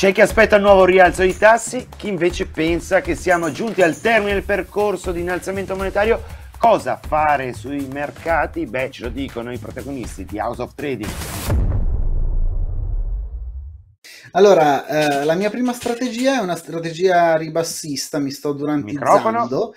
C'è chi aspetta un nuovo rialzo dei tassi, chi invece pensa che siamo giunti al termine del percorso di innalzamento monetario. Cosa fare sui mercati? Beh, ce lo dicono i protagonisti di House of Trading. Allora, eh, la mia prima strategia è una strategia ribassista, mi sto durante il Microfono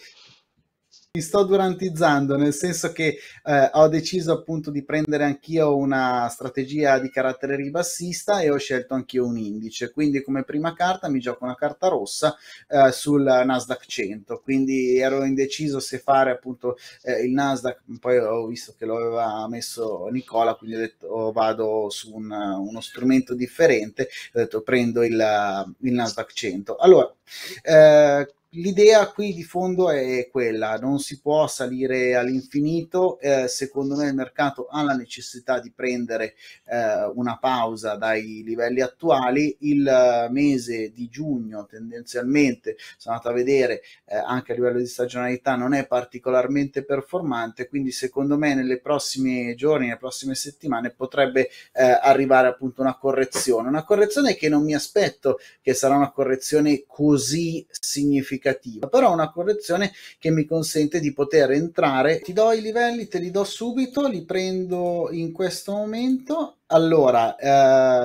mi sto durantizzando, nel senso che eh, ho deciso appunto di prendere anch'io una strategia di carattere ribassista e ho scelto anch'io un indice. Quindi, come prima carta, mi gioco una carta rossa eh, sul Nasdaq 100. Quindi ero indeciso se fare appunto eh, il Nasdaq, poi ho visto che lo aveva messo Nicola, quindi ho detto oh, vado su un, uno strumento differente, ho detto prendo il, il Nasdaq 100. Allora, eh, l'idea qui di fondo è quella, non si può salire all'infinito, eh, secondo me il mercato ha la necessità di prendere eh, una pausa dai livelli attuali, il eh, mese di giugno tendenzialmente, sono andato a vedere eh, anche a livello di stagionalità, non è particolarmente performante, quindi secondo me nelle prossime giorni, nelle prossime settimane potrebbe eh, arrivare appunto una correzione, una correzione che non mi aspetto che sarà una correzione così significativa significativa, però una correzione che mi consente di poter entrare. Ti do i livelli, te li do subito, li prendo in questo momento allora,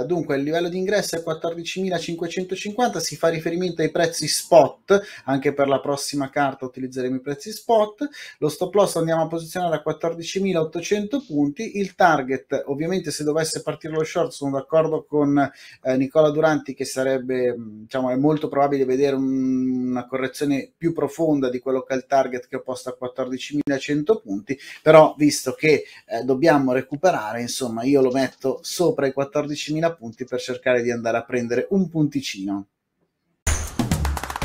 eh, dunque il livello di ingresso è 14.550, si fa riferimento ai prezzi spot, anche per la prossima carta utilizzeremo i prezzi spot, lo stop loss andiamo a posizionare a 14.800 punti, il target ovviamente se dovesse partire lo short sono d'accordo con eh, Nicola Duranti che sarebbe, mm, diciamo, è molto probabile vedere un, una correzione più profonda di quello che è il target che ho posto a 14.100 punti, però visto che eh, dobbiamo recuperare, insomma io lo metto questo sopra i 14.000 punti per cercare di andare a prendere un punticino.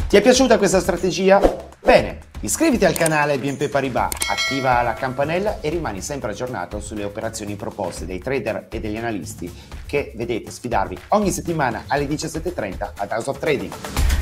Ti è piaciuta questa strategia? Bene, iscriviti al canale BNP Paribas, attiva la campanella e rimani sempre aggiornato sulle operazioni proposte dai trader e degli analisti che vedete sfidarvi ogni settimana alle 17.30 ad House of Trading.